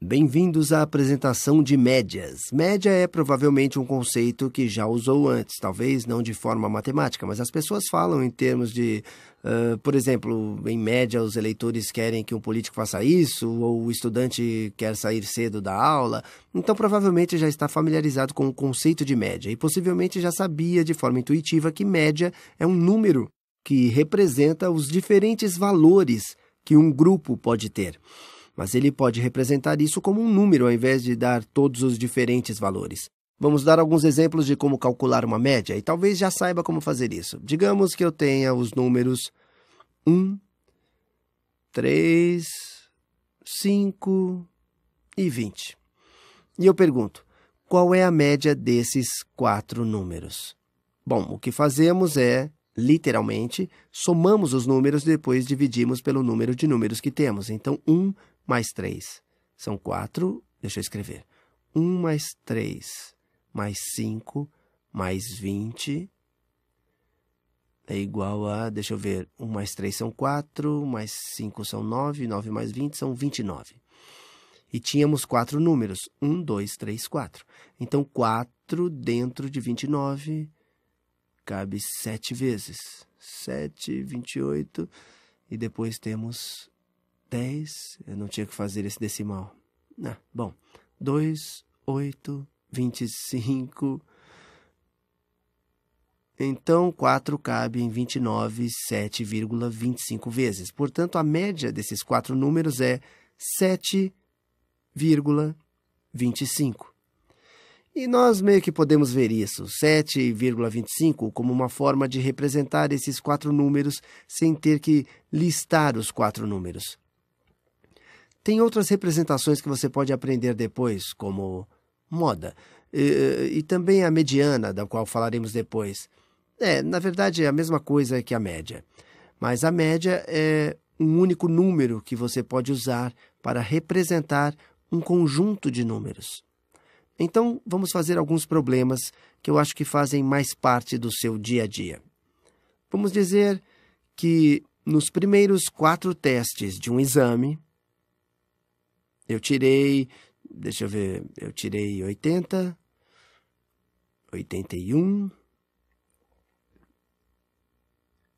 Bem-vindos à apresentação de médias. Média é provavelmente um conceito que já usou antes, talvez não de forma matemática, mas as pessoas falam em termos de, uh, por exemplo, em média os eleitores querem que um político faça isso, ou o estudante quer sair cedo da aula. Então, provavelmente já está familiarizado com o conceito de média e possivelmente já sabia de forma intuitiva que média é um número que representa os diferentes valores que um grupo pode ter mas ele pode representar isso como um número ao invés de dar todos os diferentes valores. Vamos dar alguns exemplos de como calcular uma média e talvez já saiba como fazer isso. Digamos que eu tenha os números 1, 3, 5 e 20. E eu pergunto: qual é a média desses quatro números? Bom, o que fazemos é, literalmente, somamos os números e depois dividimos pelo número de números que temos. Então, 1 mais 3. São 4. Deixa eu escrever. 1 mais 3 mais 5 mais 20 é igual a. Deixa eu ver. 1 mais 3 são 4, mais 5 são 9, 9 mais 20 são 29. E tínhamos quatro números: 1, 2, 3, 4. Então, 4 dentro de 29 cabe 7 vezes. 7, 28. E depois temos 10, eu não tinha que fazer esse decimal. Ah, bom, 2, 8, 25. Então, 4 cabe em 29, 7,25 vezes. Portanto, a média desses quatro números é 7,25. E nós meio que podemos ver isso, 7,25, como uma forma de representar esses quatro números sem ter que listar os quatro números. Tem outras representações que você pode aprender depois, como moda, e, e também a mediana, da qual falaremos depois. É, na verdade, é a mesma coisa que a média. Mas a média é um único número que você pode usar para representar um conjunto de números. Então, vamos fazer alguns problemas que eu acho que fazem mais parte do seu dia a dia. Vamos dizer que nos primeiros quatro testes de um exame, eu tirei, deixa eu ver, eu tirei 80, 81,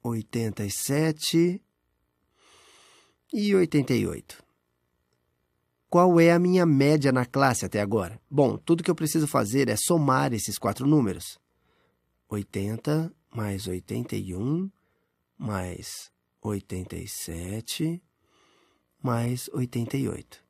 87 e 88. Qual é a minha média na classe até agora? Bom, tudo que eu preciso fazer é somar esses quatro números. 80 mais 81 mais 87 mais 88.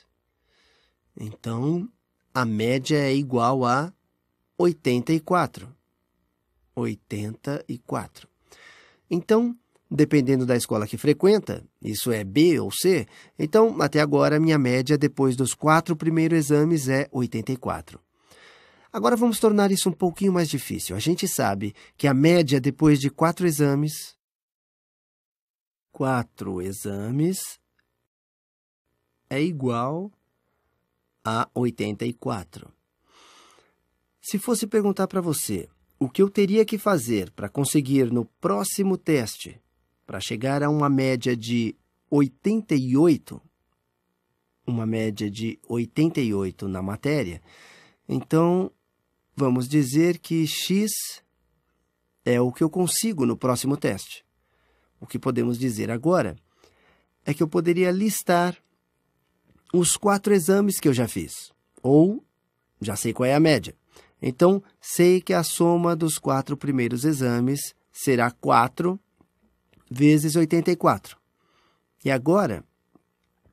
Então, a média é igual a 84. 84. Então, dependendo da escola que frequenta, isso é B ou C, então até agora minha média depois dos quatro primeiros exames é 84. Agora vamos tornar isso um pouquinho mais difícil. A gente sabe que a média depois de quatro exames. Quatro exames é igual a 84. Se fosse perguntar para você o que eu teria que fazer para conseguir no próximo teste para chegar a uma média de 88, uma média de 88 na matéria, então vamos dizer que x é o que eu consigo no próximo teste. O que podemos dizer agora é que eu poderia listar os quatro exames que eu já fiz, ou já sei qual é a média. Então, sei que a soma dos quatro primeiros exames será 4 vezes 84. E agora,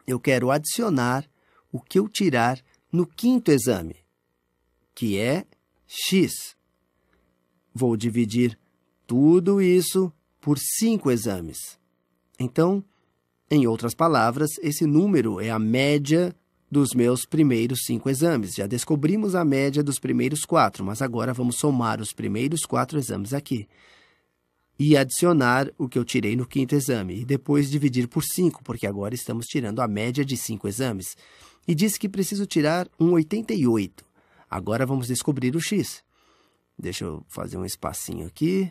eu quero adicionar o que eu tirar no quinto exame, que é x. Vou dividir tudo isso por cinco exames. Então, em outras palavras, esse número é a média dos meus primeiros cinco exames. Já descobrimos a média dos primeiros quatro, mas agora vamos somar os primeiros quatro exames aqui e adicionar o que eu tirei no quinto exame, e depois dividir por cinco, porque agora estamos tirando a média de cinco exames. E disse que preciso tirar um 88. Agora vamos descobrir o x. Deixa eu fazer um espacinho aqui.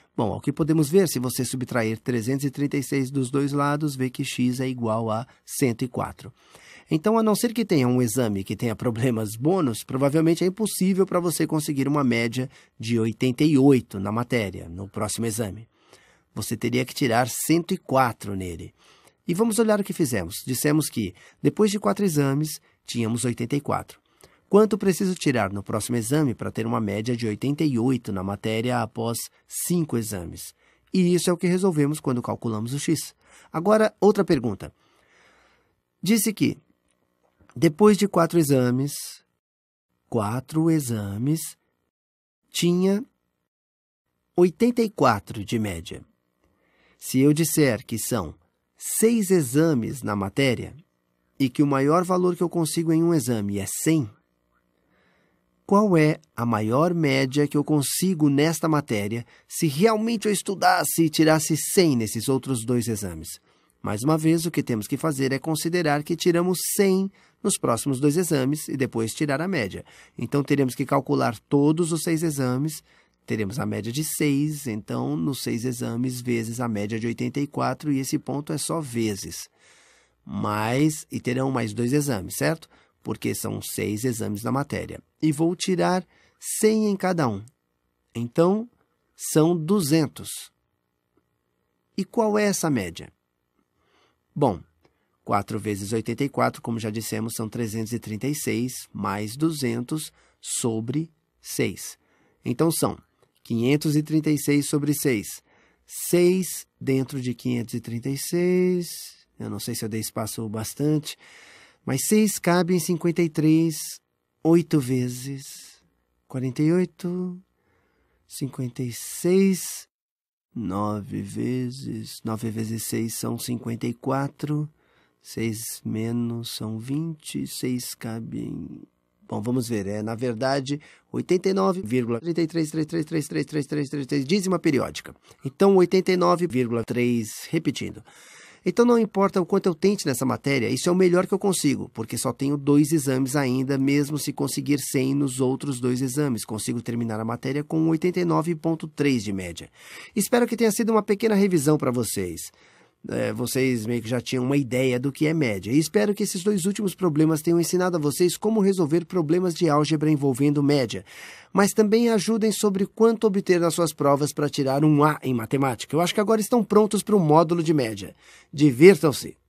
Bom, o que podemos ver, se você subtrair 336 dos dois lados, vê que x é igual a 104. Então, a não ser que tenha um exame que tenha problemas bônus, provavelmente é impossível para você conseguir uma média de 88 na matéria, no próximo exame. Você teria que tirar 104 nele. E vamos olhar o que fizemos. Dissemos que, depois de quatro exames, tínhamos 84. Quanto preciso tirar no próximo exame para ter uma média de 88 na matéria após cinco exames? E isso é o que resolvemos quando calculamos o x. Agora, outra pergunta. Disse que depois de quatro exames, quatro exames, tinha 84 de média. Se eu disser que são seis exames na matéria e que o maior valor que eu consigo em um exame é 100, qual é a maior média que eu consigo nesta matéria se realmente eu estudasse e tirasse 100 nesses outros dois exames. Mais uma vez, o que temos que fazer é considerar que tiramos 100 nos próximos dois exames e depois tirar a média. Então, teremos que calcular todos os seis exames, teremos a média de 6, então, nos seis exames, vezes a média de 84, e esse ponto é só vezes. Mais, e terão mais dois exames, certo? porque são seis exames na matéria, e vou tirar 100 em cada um. Então, são 200. E qual é essa média? Bom, 4 vezes 84, como já dissemos, são 336 mais 200 sobre 6. Então, são 536 sobre 6. 6 dentro de 536. Eu não sei se eu dei espaço bastante mais 6 cabe em 53, 8 vezes 48, 56, 9 vezes, 9 vezes 6 são 54, 6 menos são 20, 6 cabe em... Bom, vamos ver, é na verdade 89,3333333333 dízima periódica. Então 89,3, repetindo. Então não importa o quanto eu tente nessa matéria, isso é o melhor que eu consigo, porque só tenho dois exames ainda, mesmo se conseguir 100 nos outros dois exames, consigo terminar a matéria com 89.3 de média. Espero que tenha sido uma pequena revisão para vocês é, vocês meio que já tinham uma ideia do que é média. E espero que esses dois últimos problemas tenham ensinado a vocês como resolver problemas de álgebra envolvendo média, mas também ajudem sobre quanto obter nas suas provas para tirar um A em matemática. Eu acho que agora estão prontos para o módulo de média. Divirtam-se!